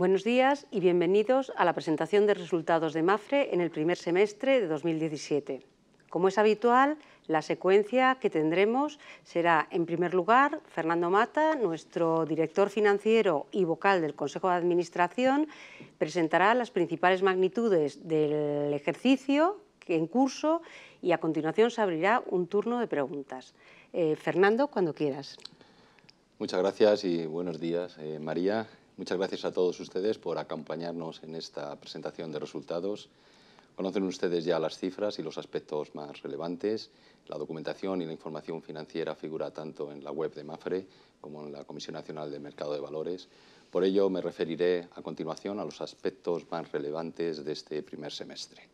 Buenos días y bienvenidos a la presentación de resultados de MAFRE en el primer semestre de 2017. Como es habitual, la secuencia que tendremos será, en primer lugar, Fernando Mata, nuestro director financiero y vocal del Consejo de Administración, presentará las principales magnitudes del ejercicio en curso y a continuación se abrirá un turno de preguntas. Eh, Fernando, cuando quieras. Muchas gracias y buenos días, eh, María. Muchas gracias a todos ustedes por acompañarnos en esta presentación de resultados. Conocen ustedes ya las cifras y los aspectos más relevantes. La documentación y la información financiera figura tanto en la web de MAFRE como en la Comisión Nacional de Mercado de Valores. Por ello, me referiré a continuación a los aspectos más relevantes de este primer semestre.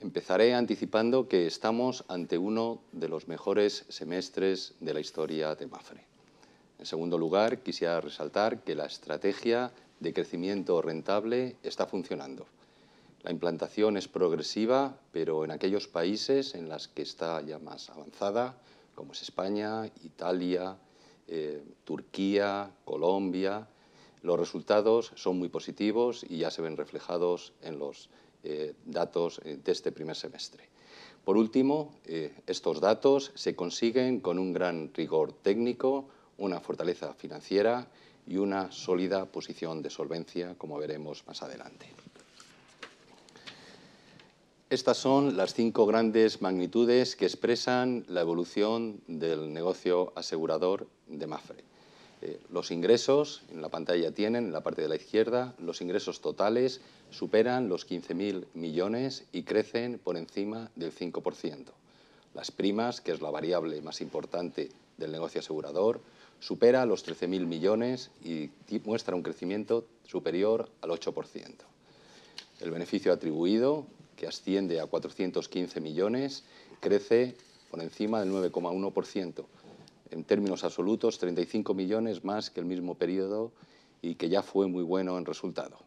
Empezaré anticipando que estamos ante uno de los mejores semestres de la historia de MAFRE. En segundo lugar, quisiera resaltar que la estrategia de crecimiento rentable está funcionando. La implantación es progresiva, pero en aquellos países en los que está ya más avanzada, como es España, Italia, eh, Turquía, Colombia, los resultados son muy positivos y ya se ven reflejados en los eh, datos eh, de este primer semestre. Por último, estos datos se consiguen con un gran rigor técnico, una fortaleza financiera y una sólida posición de solvencia, como veremos más adelante. Estas son las cinco grandes magnitudes que expresan la evolución del negocio asegurador de Mafre. Eh, los ingresos, en la pantalla tienen, en la parte de la izquierda, los ingresos totales superan los 15.000 millones y crecen por encima del 5%. Las primas, que es la variable más importante del negocio asegurador, supera los 13.000 millones y muestra un crecimiento superior al 8%. El beneficio atribuido, que asciende a 415 millones, crece por encima del 9,1%, en términos absolutos 35 millones más que el mismo periodo y que ya fue muy bueno en resultado.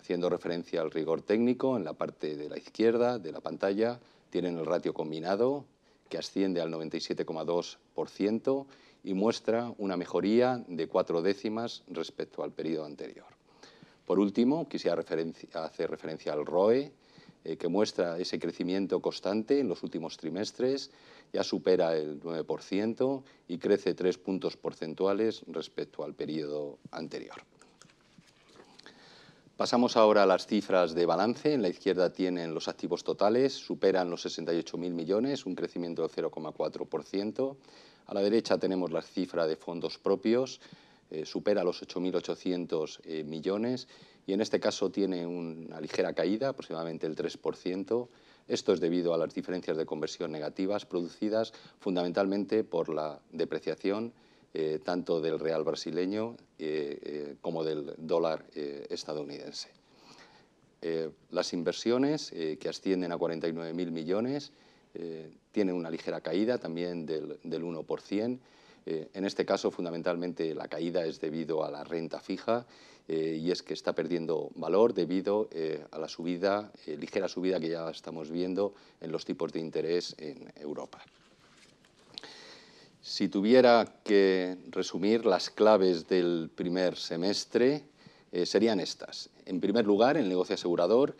Haciendo referencia al rigor técnico, en la parte de la izquierda de la pantalla tienen el ratio combinado, que asciende al 97,2% y muestra una mejoría de cuatro décimas respecto al periodo anterior. Por último, quisiera hacer referencia al ROE, eh, que muestra ese crecimiento constante en los últimos trimestres, ya supera el 9% y crece tres puntos porcentuales respecto al periodo anterior. Pasamos ahora a las cifras de balance. En la izquierda tienen los activos totales, superan los 68.000 millones, un crecimiento del 0,4%. A la derecha tenemos la cifra de fondos propios, eh, supera los 8.800 eh, millones y en este caso tiene una ligera caída, aproximadamente el 3%. Esto es debido a las diferencias de conversión negativas producidas fundamentalmente por la depreciación eh, tanto del real brasileño como del dólar estadounidense. las inversiones, que ascienden a 49.000 millones, tiene una ligera caída también del, 1%. Eh, en este caso, fundamentalmente, la caída es debido a la renta fija eh, y es que está perdiendo valor debido eh, a la subida, ligera subida que ya estamos viendo en los tipos de interés en Europa. Si tuviera que resumir las claves del primer semestre, serían estas. En primer lugar, el negocio asegurador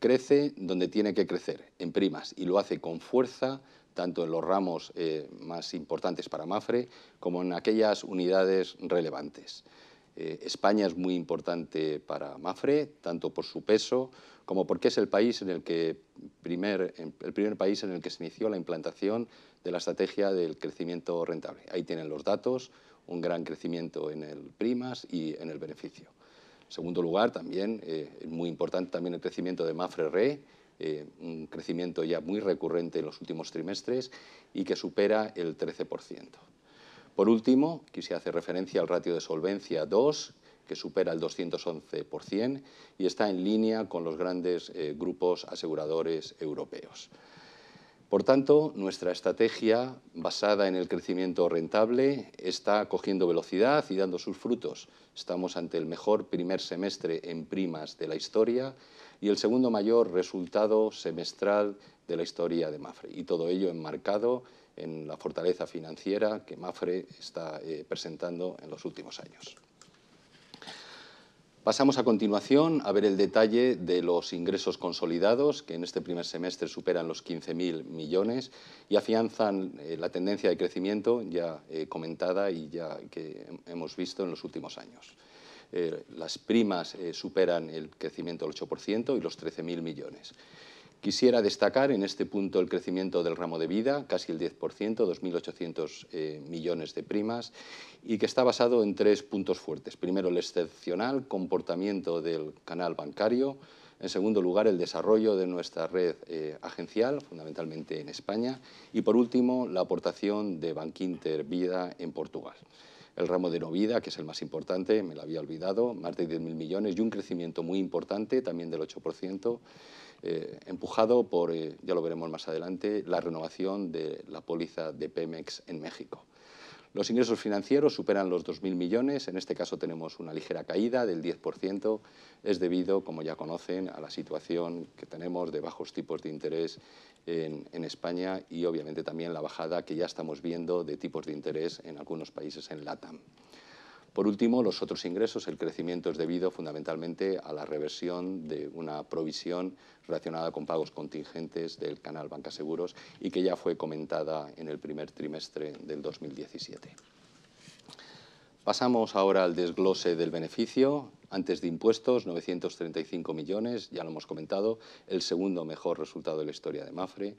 crece donde tiene que crecer, en primas, y lo hace con fuerza tanto en los ramos eh, más importantes para MAFRE como en aquellas unidades relevantes. Eh, España es muy importante para MAFRE, tanto por su peso como porque es el, país en el, que primer, el primer país en el que se inició la implantación de la estrategia del crecimiento rentable. Ahí tienen los datos, un gran crecimiento en el primas y en el beneficio. En segundo lugar, también eh, muy importante también el crecimiento de Mafre Re, eh, un crecimiento ya muy recurrente en los últimos trimestres y que supera el 13%. Por último, quisiera hacer referencia al ratio de solvencia 2, que supera el 211% y está en línea con los grandes eh, grupos aseguradores europeos. Por tanto, nuestra estrategia basada en el crecimiento rentable está cogiendo velocidad y dando sus frutos. Estamos ante el mejor primer semestre en primas de la historia y el segundo mayor resultado semestral de la historia de Mafre. Y todo ello enmarcado en la fortaleza financiera que Mafre está eh, presentando en los últimos años. Pasamos a continuación a ver el detalle de los ingresos consolidados, que en este primer semestre superan los 15.000 millones y afianzan eh, la tendencia de crecimiento ya eh, comentada y ya que hemos visto en los últimos años. Eh, las primas eh, superan el crecimiento del 8% y los 13.000 millones. Quisiera destacar en este punto el crecimiento del ramo de vida, casi el 10%, 2.800 eh, millones de primas, y que está basado en tres puntos fuertes. Primero, el excepcional comportamiento del canal bancario. En segundo lugar, el desarrollo de nuestra red agencial, fundamentalmente en España. Y por último, la aportación de Bankinter Vida en Portugal el ramo de Novida, que es el más importante, me lo había olvidado, más de 10.000 millones y un crecimiento muy importante, también del 8%, eh, empujado por, eh, ya lo veremos más adelante, la renovación de la póliza de Pemex en México. Los ingresos financieros superan los 2.000 millones, en este caso tenemos una ligera caída del 10%, es debido, como ya conocen, a la situación que tenemos de bajos tipos de interés en, España y obviamente también la bajada que ya estamos viendo de tipos de interés en algunos países en LATAM. Por último, los otros ingresos, el crecimiento es debido fundamentalmente a la reversión de una provisión relacionada con pagos contingentes del canal Banca Seguros y que ya fue comentada en el primer trimestre del 2017. Pasamos ahora al desglose del beneficio. Antes de impuestos, 935 millones, ya lo hemos comentado, el segundo mejor resultado de la historia de Mafre.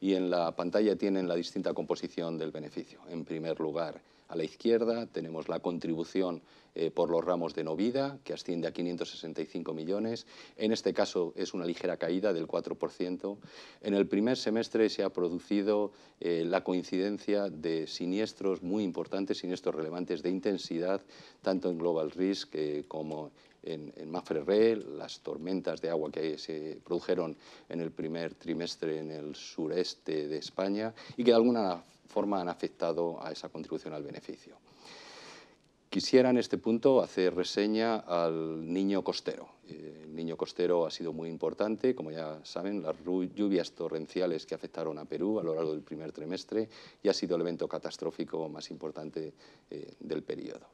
Y en la pantalla tienen la distinta composición del beneficio. En primer lugar, a la izquierda tenemos la contribución eh, por los ramos de novida que asciende a 565 millones. En este caso es una ligera caída del 4%. En el primer semestre se ha producido eh, la coincidencia de siniestros muy importantes, siniestros relevantes de intensidad, tanto en Global Risk eh, como en, en las tormentas de agua que se produjeron en el primer trimestre en el sureste de España y que de alguna forma han afectado a esa contribución al beneficio. Quisiera en este punto hacer reseña al niño costero. Eh, el niño costero ha sido muy importante, como ya saben, las lluvias torrenciales que afectaron a Perú a lo largo del primer trimestre y ha sido el evento catastrófico más importante eh, del periodo.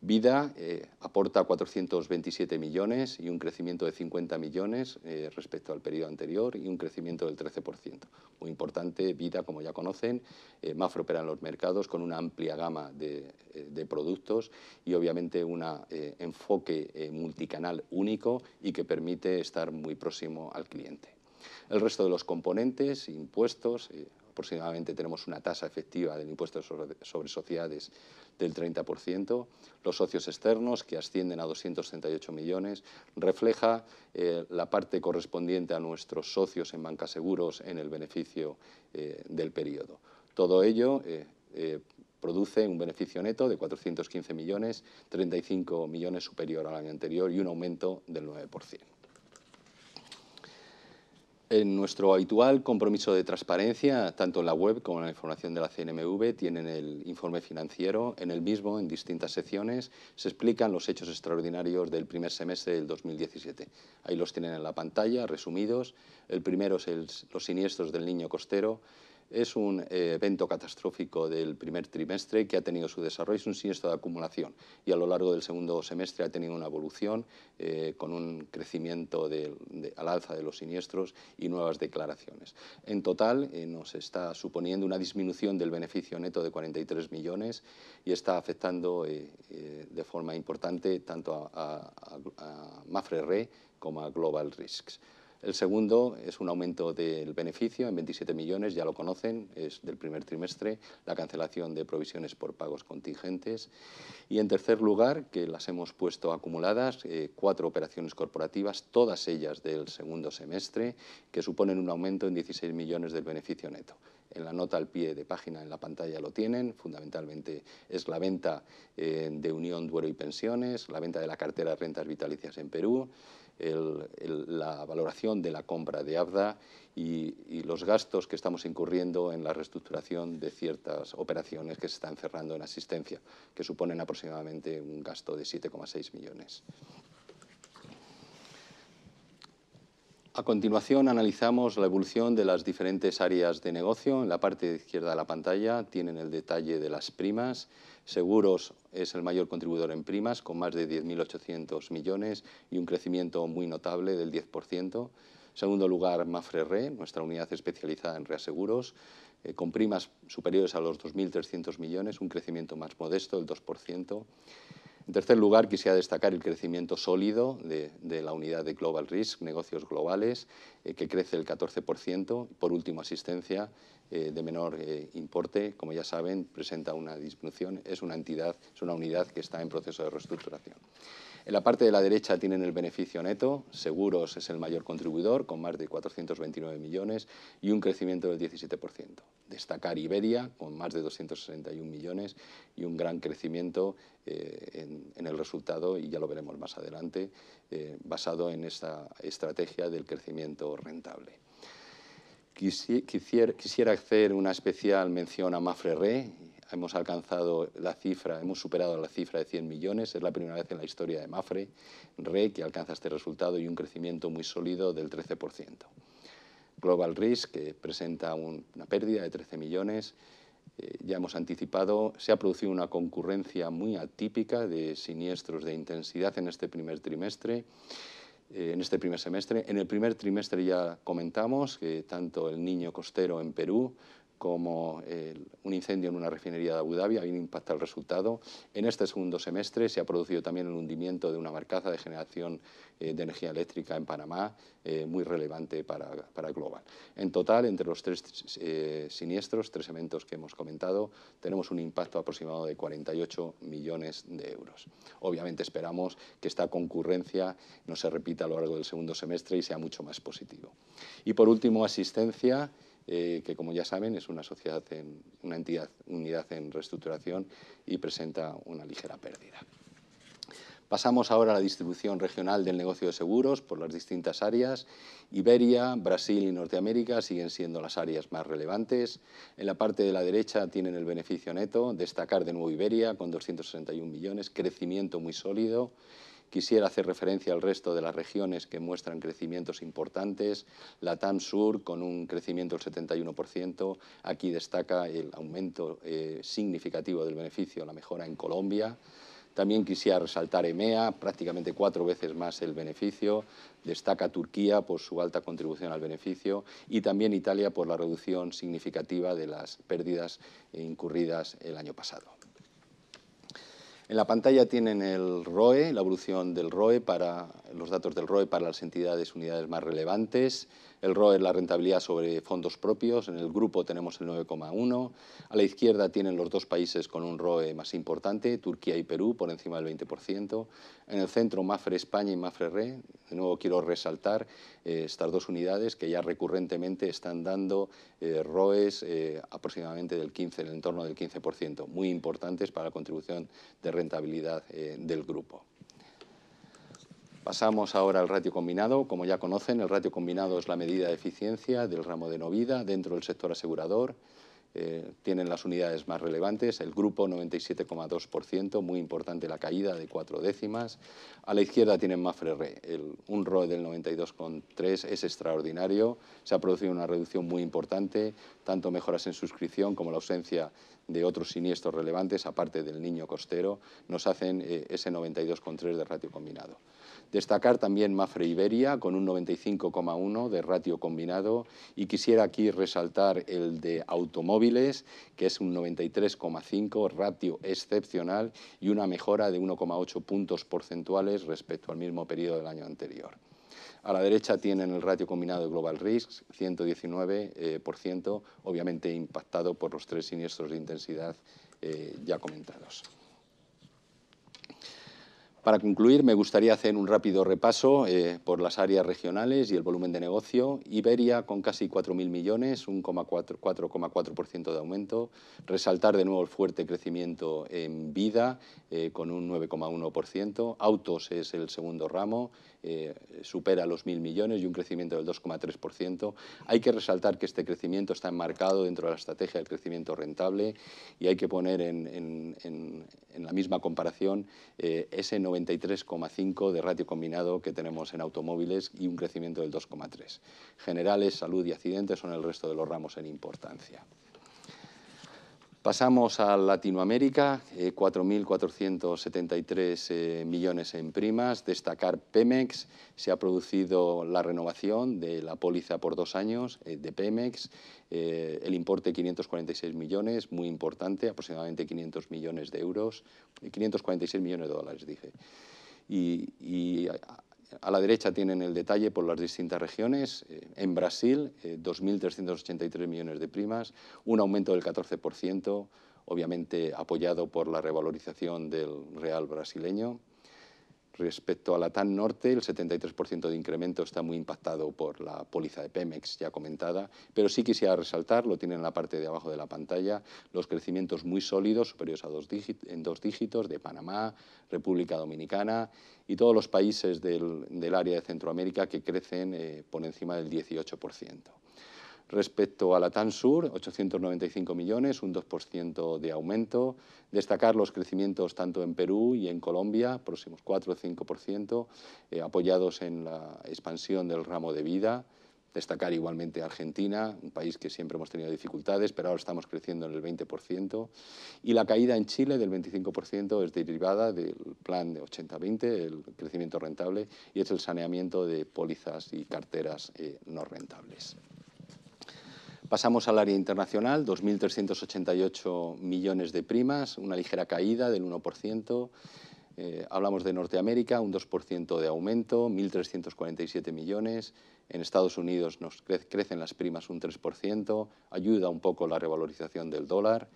Vida eh, aporta 427 millones y un crecimiento de 50 millones eh, respecto al periodo anterior y un crecimiento del 13%. Muy importante, Vida, como ya conocen, eh, opera en los mercados con una amplia gama de, eh, de productos y obviamente un enfoque multicanal único y que permite estar muy próximo al cliente. El resto de los componentes, impuestos, aproximadamente tenemos una tasa efectiva del impuesto sobre sociedades del 30%, los socios externos, que ascienden a 268 millones, refleja eh, la parte correspondiente a nuestros socios en banca seguros en el beneficio eh, del periodo. Todo ello eh, produce un beneficio neto de 415 millones, 35 millones superior al año anterior y un aumento del 9%. En nuestro habitual compromiso de transparencia, tanto en la web como en la información de la CNMV, tienen el informe financiero. En el mismo, en distintas secciones, se explican los hechos extraordinarios del primer semestre del 2017. Ahí los tienen en la pantalla, resumidos. El primero es los siniestros del niño costero, es un eh, evento catastrófico del primer trimestre que ha tenido su desarrollo, es un siniestro de acumulación y a lo largo del segundo semestre ha tenido una evolución eh, con un crecimiento al alza de los siniestros y nuevas declaraciones. En total eh, nos está suponiendo una disminución del beneficio neto de 43 millones y está afectando de forma importante tanto a, Mafre Re como a Global Risks. El segundo es un aumento del beneficio en 27 millones, ya lo conocen, es del primer trimestre, la cancelación de provisiones por pagos contingentes. Y en tercer lugar, que las hemos puesto acumuladas, eh, cuatro operaciones corporativas, todas ellas del segundo semestre, que suponen un aumento en 16 millones del beneficio neto. En la nota al pie de página en la pantalla lo tienen, fundamentalmente es la venta eh, de Unión Duero y Pensiones, la venta de la cartera de rentas vitalicias en Perú, la valoración de la compra de Abda y, los gastos que estamos incurriendo en la reestructuración de ciertas operaciones que se están cerrando en asistencia, que suponen aproximadamente un gasto de 7,6 millones. A continuación analizamos la evolución de las diferentes áreas de negocio. En la parte izquierda de la pantalla tienen el detalle de las primas. Seguros es el mayor contribuidor en primas, con más de 10.800 millones y un crecimiento muy notable del 10%. segundo lugar, Mafre Re, nuestra unidad especializada en reaseguros, eh, con primas superiores a los 2.300 millones, un crecimiento más modesto, del 2%. En tercer lugar, quisiera destacar el crecimiento sólido de, la unidad de Global Risk, negocios globales, eh, que crece el 14%. Por último, asistencia eh, de menor eh, importe, como ya saben, presenta una disminución, es una entidad, es una unidad que está en proceso de reestructuración. En la parte de la derecha tienen el beneficio neto, seguros es el mayor contribuidor con más de 429 millones y un crecimiento del 17%. Destacar Iberia con más de 261 millones y un gran crecimiento eh, en, el resultado, y ya lo veremos más adelante, eh, basado en esta estrategia del crecimiento rentable. Quisiera, hacer una especial mención a Mafre hemos alcanzado la cifra, hemos superado la cifra de 100 millones, es la primera vez en la historia de Mafre, RE, que alcanza este resultado y un crecimiento muy sólido del 13%. Global Risk, que presenta una pérdida de 13 millones, eh, ya hemos anticipado, se ha producido una concurrencia muy atípica de siniestros de intensidad en este primer trimestre, eh, en este primer semestre. En el primer trimestre ya comentamos que tanto el niño costero en Perú como un incendio en una refinería de Abu Dhabi, a impacta el resultado. En este segundo semestre se ha producido también el hundimiento de una marcaza de generación eh, de energía eléctrica en Panamá, eh, muy relevante para, para, Global. En total, entre los tres eh, siniestros, tres eventos que hemos comentado, tenemos un impacto aproximado de 48 millones de euros. Obviamente esperamos que esta concurrencia no se repita a lo largo del segundo semestre y sea mucho más positivo. Y por último, asistencia. Eh, que como ya saben es una sociedad, en, una entidad, unidad en reestructuración y presenta una ligera pérdida. Pasamos ahora a la distribución regional del negocio de seguros por las distintas áreas. Iberia, Brasil y Norteamérica siguen siendo las áreas más relevantes. En la parte de la derecha tienen el beneficio neto, destacar de nuevo Iberia con 261 millones, crecimiento muy sólido Quisiera hacer referencia al resto de las regiones que muestran crecimientos importantes. Latam Sur con un crecimiento del 71%. Aquí destaca el aumento eh, significativo del beneficio, la mejora en Colombia. También quisiera resaltar EMEA, prácticamente cuatro veces más el beneficio. Destaca Turquía por su alta contribución al beneficio y también Italia por la reducción significativa de las pérdidas eh, incurridas el año pasado. En la pantalla tienen el ROE, la evolución del ROE para los datos del ROE para las entidades unidades más relevantes, el ROE es la rentabilidad sobre fondos propios, en el grupo tenemos el 9,1. A la izquierda tienen los dos países con un ROE más importante, Turquía y Perú, por encima del 20%. En el centro, Mafre España y Mafre Re. De nuevo quiero resaltar eh, estas dos unidades que ya recurrentemente están dando eh, ROEs eh, aproximadamente del 15, en torno entorno del 15%, muy importantes para la contribución de rentabilidad del grupo. Pasamos ahora al ratio combinado. Como ya conocen, el ratio combinado es la medida de eficiencia del ramo de Novida dentro del sector asegurador. Eh, tienen las unidades más relevantes, el grupo 97,2%, muy importante la caída de cuatro décimas. A la izquierda tienen Mafre Re, un ROE del 92,3 es extraordinario, se ha producido una reducción muy importante, tanto mejoras en suscripción como la ausencia de otros siniestros relevantes, aparte del niño costero, nos hacen eh, ese 92,3 de ratio combinado. Destacar también Mafre Iberia con un 95,1 de ratio combinado y quisiera aquí resaltar el de automóviles, que es un 93,5, ratio excepcional y una mejora de 1,8 puntos porcentuales respecto al mismo periodo del año anterior. A la derecha tienen el ratio combinado de Global Risk, 119%, eh, obviamente impactado por los tres siniestros de intensidad eh, ya comentados. Para concluir, me gustaría hacer un rápido repaso eh, por las áreas regionales y el volumen de negocio. Iberia con casi 4.000 millones, un 4,4% de aumento. Resaltar de nuevo el fuerte crecimiento en vida, eh, con un 9,1%. Autos es el segundo ramo, eh, supera los mil millones y un crecimiento del 2,3%. Hay que resaltar que este crecimiento está enmarcado dentro de la estrategia del crecimiento rentable y hay que poner en, la misma comparación eh, ese 93,5% de ratio combinado que tenemos en automóviles y un crecimiento del 2,3%. Generales, salud y accidentes son el resto de los ramos en importancia. Pasamos a Latinoamérica, 4.473 eh, eh, millones en primas. Destacar Pemex, se ha producido la renovación de la póliza por dos años eh, de Pemex, el importe 546 millones, muy importante, aproximadamente 500 millones de euros, 546 millones de dólares, dije. y a la derecha tienen el detalle por las distintas regiones. Eh, en Brasil, 2.383 eh, millones de primas, un aumento del 14%, obviamente apoyado por la revalorización del real brasileño. Respecto a la TAN Norte, el 73% de incremento está muy impactado por la póliza de Pemex ya comentada, pero sí quisiera resaltar, lo tienen en la parte de abajo de la pantalla, los crecimientos muy sólidos, superiores a dos dígitos, en dos dígitos, de Panamá, República Dominicana y todos los países del, área de Centroamérica que crecen eh, por encima del 18%. Respecto a la TANSUR, 895 millones, un 2% de aumento. Destacar los crecimientos tanto en Perú y en Colombia, próximos 4 o 5%, eh, apoyados en la expansión del ramo de vida. Destacar igualmente Argentina, un país que siempre hemos tenido dificultades, pero ahora estamos creciendo en el 20%. Y la caída en Chile del 25% es derivada del plan de 80-20, el crecimiento rentable, y es el saneamiento de pólizas y carteras eh, no rentables. Pasamos al área internacional, 2.388 millones de primas, una ligera caída del 1%. Eh, hablamos de Norteamérica, un 2% de aumento, 1.347 millones. En Estados Unidos nos crecen las primas un 3%, ayuda un poco la revalorización del dólar.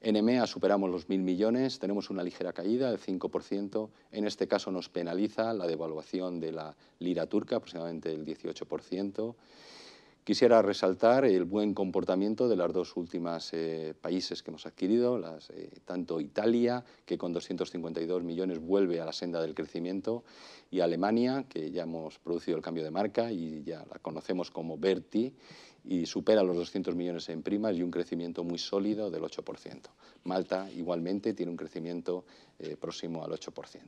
En EMEA superamos los 1.000 millones, tenemos una ligera caída del 5%. En este caso nos penaliza la devaluación de la lira turca, aproximadamente el 18%. Quisiera resaltar el buen comportamiento de las dos últimas eh, países que hemos adquirido, las, eh, tanto Italia, que con 252 millones vuelve a la senda del crecimiento, y Alemania, que ya hemos producido el cambio de marca y ya la conocemos como Berti, y supera los 200 millones en primas y un crecimiento muy sólido del 8%. Malta igualmente tiene un crecimiento eh, próximo al 8%.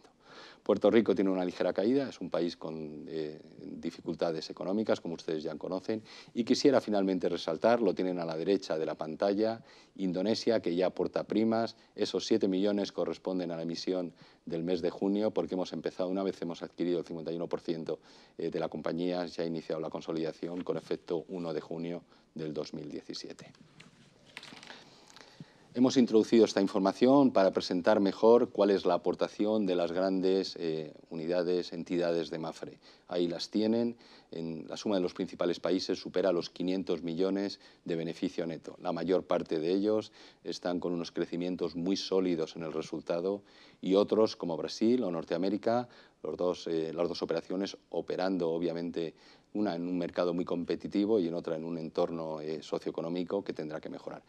Puerto Rico tiene una ligera caída, es un país con eh, dificultades económicas, como ustedes ya conocen, y quisiera finalmente resaltar, lo tienen a la derecha de la pantalla, Indonesia, que ya aporta primas, esos 7 millones corresponden a la emisión del mes de junio, porque hemos empezado, una vez hemos adquirido el 51% eh, de la compañía, ya ha iniciado la consolidación con efecto 1 de junio del 2017. Hemos introducido esta información para presentar mejor cuál es la aportación de las grandes eh, unidades, entidades de MAFRE. Ahí las tienen, en la suma de los principales países supera los 500 millones de beneficio neto. La mayor parte de ellos están con unos crecimientos muy sólidos en el resultado y otros como Brasil o Norteamérica, los dos, eh, las dos operaciones operando obviamente una en un mercado muy competitivo y en otra en un entorno eh, socioeconómico que tendrá que mejorar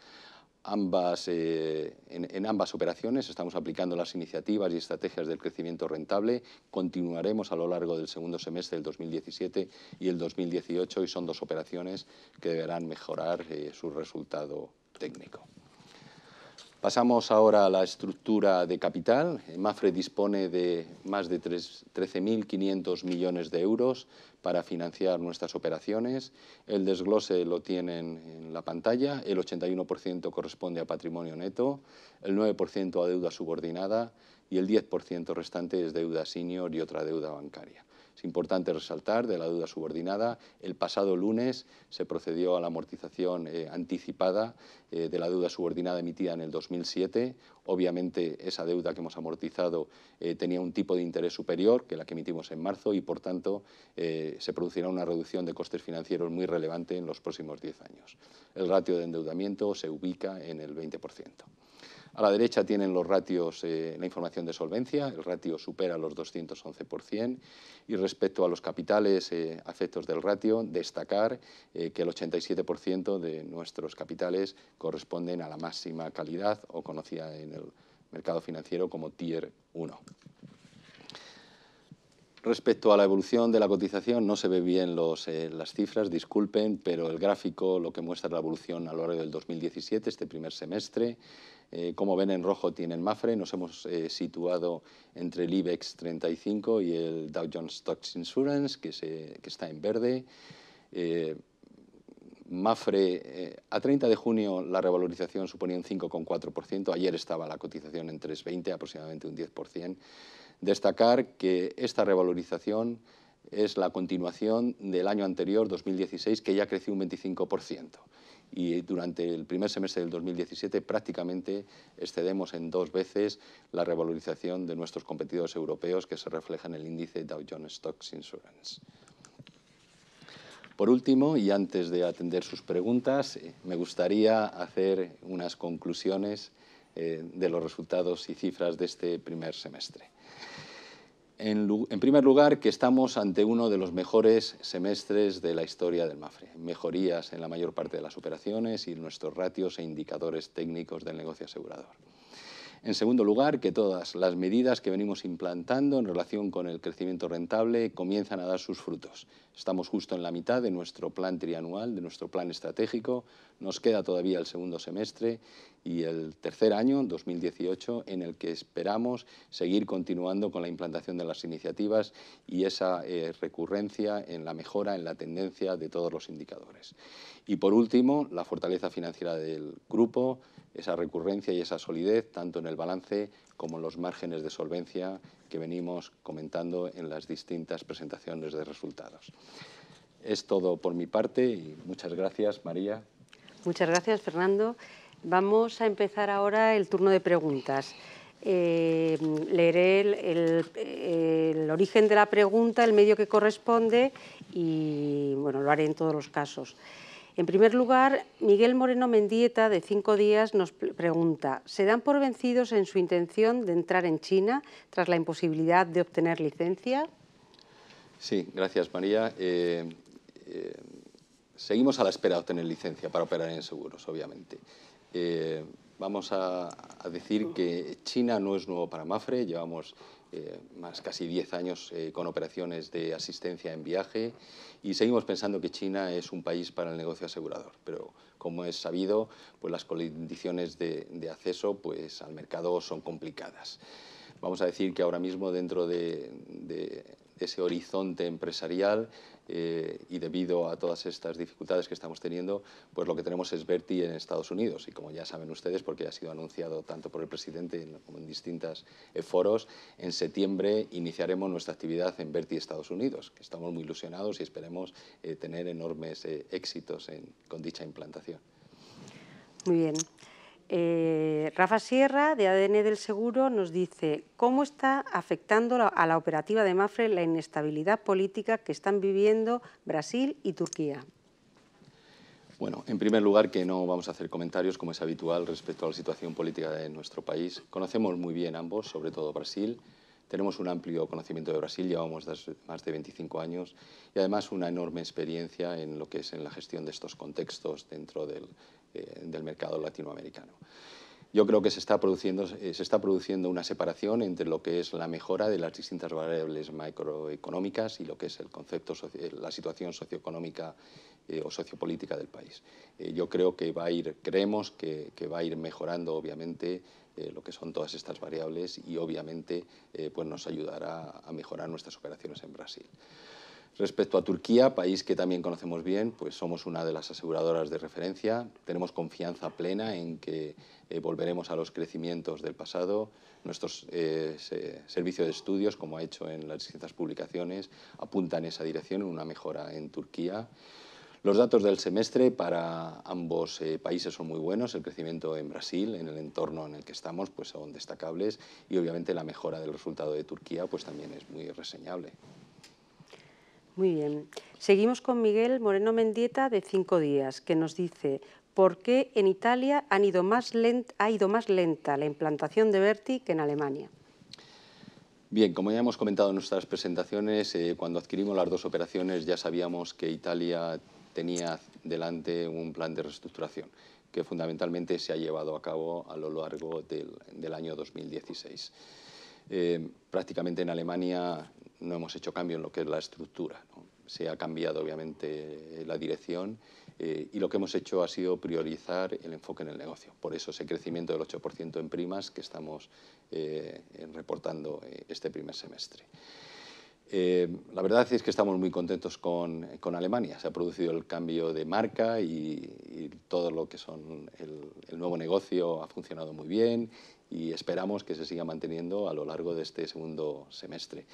ambas, eh, en, ambas operaciones. Estamos aplicando las iniciativas y estrategias del crecimiento rentable. Continuaremos a lo largo del segundo semestre del 2017 y el 2018 y son dos operaciones que deberán mejorar eh, su resultado técnico. Pasamos ahora a la estructura de capital. MAFRE dispone de más de 13.500 millones de euros para financiar nuestras operaciones. El desglose lo tienen en la pantalla. El 81% corresponde a patrimonio neto, el 9% a deuda subordinada y el 10% restante es deuda senior y otra deuda bancaria. Es importante resaltar de la deuda subordinada. El pasado lunes se procedió a la amortización eh, anticipada eh, de la deuda subordinada emitida en el 2007. Obviamente esa deuda que hemos amortizado eh, tenía un tipo de interés superior que la que emitimos en marzo y por tanto se producirá una reducción de costes financieros muy relevante en los próximos 10 años. El ratio de endeudamiento se ubica en el 20%. A la derecha tienen los ratios, eh, la información de solvencia, el ratio supera los 211% y respecto a los capitales eh, del ratio, destacar eh, que el 87% de nuestros capitales corresponden a la máxima calidad o conocida en el mercado financiero como Tier 1. Respecto a la evolución de la cotización, no se ven bien eh, las cifras, disculpen, pero el gráfico lo que muestra la evolución a lo largo del 2017, este primer semestre, eh, como ven en rojo tienen Mafre, nos hemos eh, situado entre el IBEX 35 y el Dow Jones Stocks Insurance, que, está en verde. Eh, Mafre, a 30 de junio la revalorización suponía un 5,4%, ayer estaba la cotización en 3,20, aproximadamente un 10%. Destacar que esta revalorización es la continuación del año anterior, 2016, que ya creció un 25% y durante el primer semestre del 2017 prácticamente excedemos en dos veces la revalorización de nuestros competidores europeos que se refleja en el índice Dow Jones Stocks Insurance. Por último, y antes de atender sus preguntas, eh, me gustaría hacer unas conclusiones eh, de los resultados y cifras de este primer semestre en, primer lugar, que estamos ante uno de los mejores semestres de la historia del MAFRE. Mejorías en la mayor parte de las operaciones y nuestros ratios e indicadores técnicos del negocio asegurador. En segundo lugar, que todas las medidas que venimos implantando en relación con el crecimiento rentable comienzan a dar sus frutos. Estamos justo en la mitad de nuestro plan trianual, de nuestro plan estratégico. Nos queda todavía el segundo semestre y el tercer año, 2018, en el que esperamos seguir continuando con la implantación de las iniciativas y esa eh, recurrencia en la mejora, en la tendencia de todos los indicadores. Y por último, la fortaleza financiera del grupo, esa recurrencia y esa solidez, tanto en el balance como en los márgenes de solvencia que venimos comentando en las distintas presentaciones de resultados. Es todo por mi parte y muchas gracias, María. Muchas gracias, Fernando. Vamos a empezar ahora el turno de preguntas. Eh, leeré el, el, origen de la pregunta, el medio que corresponde y bueno, lo haré en todos los casos. En primer lugar, Miguel Moreno Mendieta, de Cinco Días, nos pregunta, ¿se dan por vencidos en su intención de entrar en China tras la imposibilidad de obtener licencia? Sí, gracias María. Eh, eh, seguimos a la espera de obtener licencia para operar en seguros, obviamente. Eh, vamos a, a, decir que China no es nuevo para Mafre, llevamos eh, más casi 10 años eh, con operaciones de asistencia en viaje y seguimos pensando que China es un país para el negocio asegurador, pero como es sabido, pues las condiciones de, acceso pues, al mercado son complicadas. Vamos a decir que ahora mismo dentro de ese horizonte empresarial eh, y debido a todas estas dificultades que estamos teniendo, pues lo que tenemos es Bertie en Estados Unidos y como ya saben ustedes, porque ha sido anunciado tanto por el presidente como en distintos eh, foros, en septiembre iniciaremos nuestra actividad en Berti Estados Unidos, estamos muy ilusionados y esperemos eh, tener enormes éxitos con dicha implantación. Muy bien. Eh, Rafa Sierra, de ADN del Seguro, nos dice cómo está afectando a la operativa de Mafre la inestabilidad política que están viviendo Brasil y Turquía. Bueno, en primer lugar que no vamos a hacer comentarios, como es habitual, respecto a la situación política de nuestro país. Conocemos muy bien ambos, sobre todo Brasil, tenemos un amplio conocimiento de Brasil, llevamos más de 25 años y además una enorme experiencia en lo que es en la gestión de estos contextos dentro del, eh, mercado latinoamericano yo creo que se está, produciendo, eh, se está produciendo una separación entre lo que es la mejora de las distintas variables macroeconómicas y lo que es el concepto, eh, la situación socioeconómica o sociopolítica del país. yo creo que va a ir, creemos que va a ir mejorando, obviamente, eh, lo que son todas estas variables y obviamente eh, pues nos ayudará a mejorar nuestras operaciones en Brasil. Respecto a Turquía, país que también conocemos bien, pues somos una de las aseguradoras de referencia. Tenemos confianza plena en que eh, volveremos a los crecimientos del pasado. nuestro servicio de estudios, como ha hecho en las distintas publicaciones, apunta en esa dirección, una mejora en Turquía. Los datos del semestre para ambos eh, países son muy buenos. El crecimiento en Brasil, en el entorno en el que estamos, pues son destacables y obviamente la mejora del resultado de Turquía pues también es muy reseñable. Muy bien. Seguimos con Miguel Moreno Mendieta de Cinco Días, que nos dice por qué en Italia ha ido más lenta la implantación de Verti que en Alemania. Bien, como ya hemos comentado en nuestras presentaciones, eh, cuando adquirimos las dos operaciones ya sabíamos que Italia tenía delante un plan de reestructuración que fundamentalmente se ha llevado a cabo a lo largo del, año 2016. Eh, prácticamente en Alemania no hemos hecho cambio en lo que es la estructura. Se ha cambiado obviamente la dirección eh, y lo que hemos hecho ha sido priorizar el enfoque en el negocio. Por eso ese crecimiento del 8% en primas que estamos eh, reportando este primer semestre. Eh, la verdad es que estamos muy contentos con, Alemania. Se ha producido el cambio de marca y, todo lo que son el, nuevo negocio ha funcionado muy bien y esperamos que se siga manteniendo a lo largo de este segundo semestre.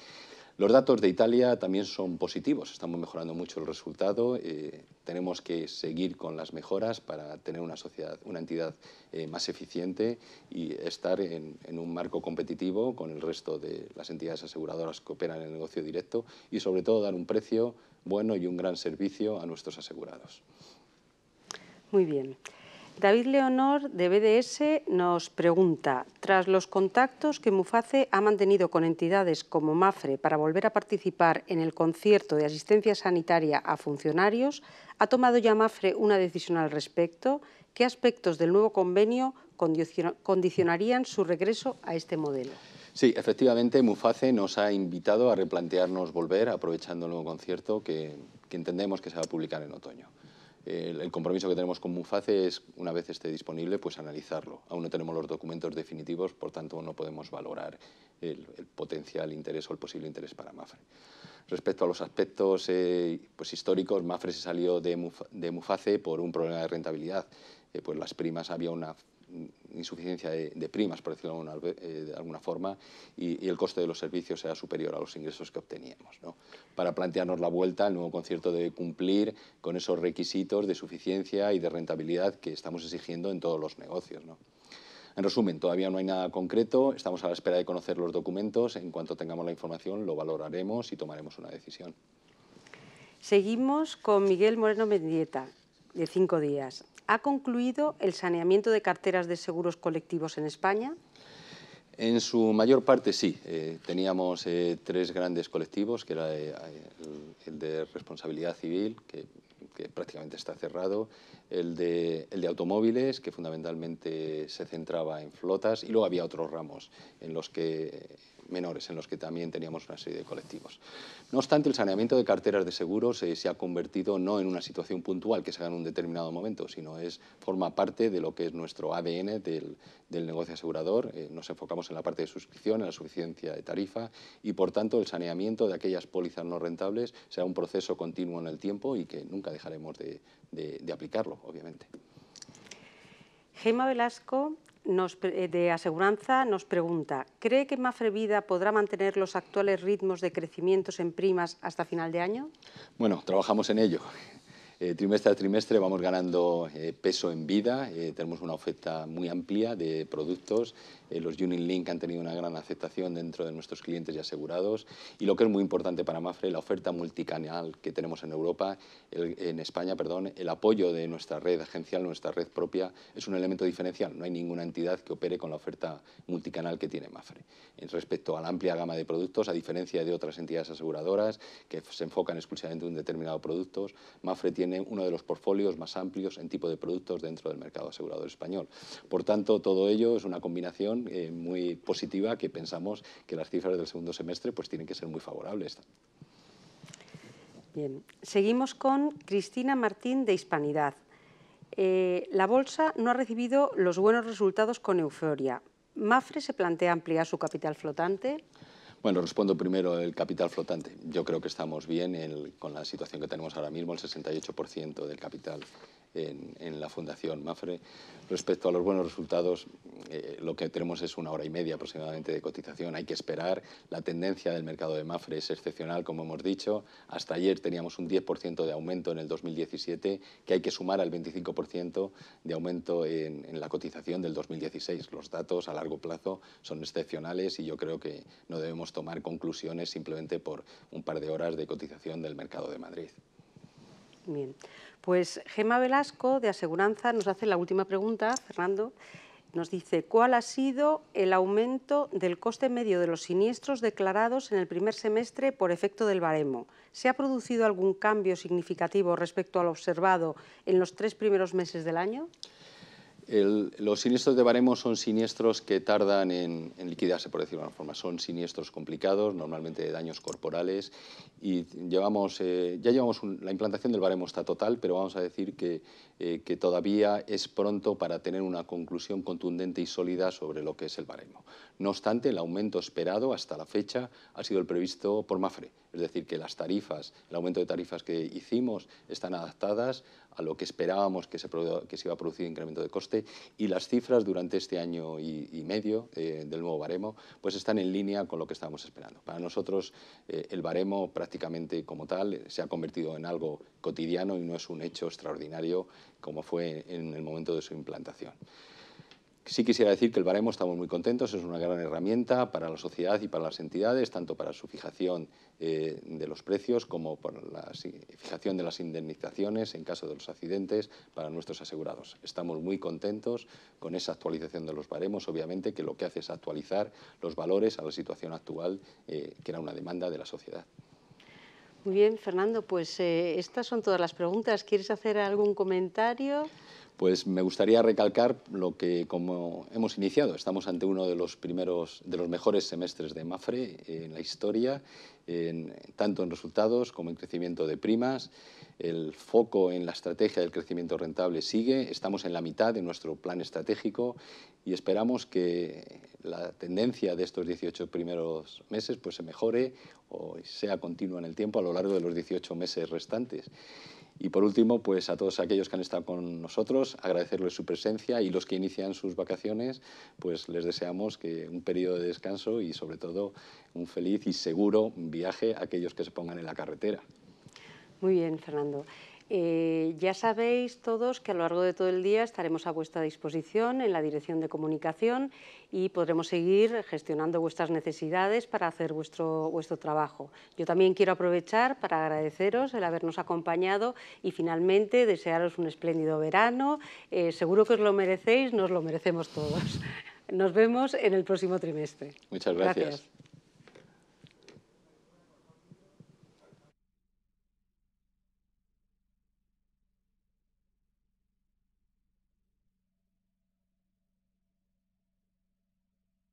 Los datos de Italia también son positivos, estamos mejorando mucho el resultado, eh, tenemos que seguir con las mejoras para tener una sociedad, una entidad eh, más eficiente y estar en, un marco competitivo con el resto de las entidades aseguradoras que operan en el negocio directo y sobre todo dar un precio bueno y un gran servicio a nuestros asegurados. Muy bien. David Leonor, de BDS, nos pregunta, tras los contactos que Muface ha mantenido con entidades como MAFRE para volver a participar en el concierto de asistencia sanitaria a funcionarios, ¿ha tomado ya MAFRE una decisión al respecto? ¿Qué aspectos del nuevo convenio condicionarían su regreso a este modelo? Sí, efectivamente, Muface nos ha invitado a replantearnos volver, aprovechando el nuevo concierto que, que entendemos que se va a publicar en otoño el compromiso que tenemos con MUFACE es, una vez esté disponible, pues analizarlo. Aún no tenemos los documentos definitivos, por tanto no podemos valorar el, potencial interés o el posible interés para MAFRE. Respecto a los aspectos eh, pues históricos, MAFRE se salió de, MUFACE por un problema de rentabilidad. Eh, pues las primas había una insuficiencia de, primas, por decirlo de alguna, eh, forma, y, el coste de los servicios sea superior a los ingresos que obteníamos. Para plantearnos la vuelta, el nuevo concierto debe cumplir con esos requisitos de suficiencia y de rentabilidad que estamos exigiendo en todos los negocios. En resumen, todavía no hay nada concreto, estamos a la espera de conocer los documentos, en cuanto tengamos la información lo valoraremos y tomaremos una decisión. Seguimos con Miguel Moreno Mendieta, de Cinco Días. ¿Ha concluido el saneamiento de carteras de seguros colectivos en España? En su mayor parte sí. Eh, teníamos eh, tres grandes colectivos, que era eh, el, de responsabilidad civil, que, prácticamente está cerrado, el el de, automóviles, que fundamentalmente se centraba en flotas, y luego había otros ramos en los que menores, en los que también teníamos una serie de colectivos. No obstante, el saneamiento de carteras de seguros eh, se ha convertido no en una situación puntual que se haga en un determinado momento, sino es forma parte de lo que es nuestro ADN del, negocio asegurador. Eh, nos enfocamos en la parte de suscripción, en la suficiencia de tarifa y, por tanto, el saneamiento de aquellas pólizas no rentables será un proceso continuo en el tiempo y que nunca dejaremos de, de aplicarlo, obviamente. Gema Velasco eh, de aseguranza nos pregunta, ¿cree que Mafre podrá mantener los actuales ritmos de crecimientos en primas hasta final de año? Bueno, trabajamos en ello. Eh, trimestre a trimestre vamos ganando eh, peso en vida, eh, tenemos una oferta muy amplia de productos, los Unilink Link han tenido una gran aceptación dentro de nuestros clientes y asegurados y lo que es muy importante para Mafre, la oferta multicanal que tenemos en Europa, en España, perdón, el apoyo de nuestra red agencial, nuestra red propia, es un elemento diferencial, no hay ninguna entidad que opere con la oferta multicanal que tiene Mafre. En respecto a la amplia gama de productos, a diferencia de otras entidades aseguradoras que se enfocan exclusivamente en un determinado producto, Mafre tiene tiene uno de los portfolios más amplios en tipo de productos dentro del mercado asegurador español. Por tanto, todo ello es una combinación eh, muy positiva que pensamos que las cifras del segundo semestre pues, tienen que ser muy favorables. Bien, seguimos con Cristina Martín de Hispanidad. Eh, la bolsa no ha recibido los buenos resultados con euforia. ¿Mafre se plantea ampliar su capital flotante? Bueno, respondo primero el capital flotante. Yo creo que estamos bien con la situación que tenemos ahora mismo. El 68% del capital en, la Fundación MAFRE. Respecto a los buenos resultados, eh, lo que tenemos es una hora y media aproximadamente de cotización. Hay que esperar. La tendencia del mercado de MAFRE es excepcional, como hemos dicho. Hasta ayer teníamos un 10% de aumento en el 2017, que hay que sumar al 25% de aumento en, en la cotización del 2016. Los datos a largo plazo son excepcionales y yo creo que no debemos tomar conclusiones simplemente por un par de horas de cotización del mercado de Madrid. Bien. Pues Gema Velasco, de Aseguranza, nos hace la última pregunta, Fernando. Nos dice, ¿cuál ha sido el aumento del coste medio de los siniestros declarados en el primer semestre por efecto del baremo? ¿Se ha producido algún cambio significativo respecto al observado en los tres primeros meses del año? los siniestros de baremo son siniestros que tardan en, liquidarse, por decirlo de alguna forma. Son siniestros complicados, normalmente de daños corporales. Y eh, ya llevamos la implantación del baremo está total, pero vamos a decir eh, que, todavía es pronto para tener una conclusión contundente y sólida sobre lo que es el baremo. No obstante, el aumento esperado hasta la fecha ha sido el previsto por MAFRE, es decir, que las tarifas, el aumento de tarifas que hicimos están adaptadas a lo que esperábamos que se, iba a producir incremento de coste y las cifras durante este año y, medio eh, del nuevo baremo pues están en línea con lo que estábamos esperando. Para nosotros eh, el baremo prácticamente como tal eh, se ha convertido en algo cotidiano y no es un hecho extraordinario como fue en el momento de su implantación. Sí quisiera decir que el baremo estamos muy contentos, es una gran herramienta para la sociedad y para las entidades, tanto para su fijación eh, de los precios como para la fijación de las indemnizaciones en caso de los accidentes para nuestros asegurados. Estamos muy contentos con esa actualización de los baremos, obviamente que lo que hace es actualizar los valores a la situación actual, eh, que era una demanda de la sociedad. Muy bien, Fernando, pues eh, estas son todas las preguntas. ¿Quieres hacer algún comentario? Pues me gustaría recalcar lo que como hemos iniciado. Estamos ante uno de los primeros, de los mejores semestres de MAFRE en la historia, tanto en resultados como en crecimiento de primas. El foco en la estrategia del crecimiento rentable sigue. Estamos en la mitad de nuestro plan estratégico y esperamos que la tendencia de estos 18 primeros meses pues, se mejore o sea continua en el tiempo a lo largo de los 18 meses restantes. Y por último, pues a todos aquellos que han estado con nosotros, agradecerles su presencia y los que inician sus vacaciones, pues les deseamos que un periodo de descanso y sobre todo un feliz y seguro viaje a aquellos que se pongan en la carretera. Muy bien, Fernando. Eh, ya sabéis todos que a lo largo de todo el día estaremos a vuestra disposición en la Dirección de Comunicación y podremos seguir gestionando vuestras necesidades para hacer vuestro, vuestro trabajo. Yo también quiero aprovechar para agradeceros el habernos acompañado y finalmente desearos un espléndido verano. Eh, seguro que os lo merecéis, nos lo merecemos todos. Nos vemos en el próximo trimestre. Muchas gracias.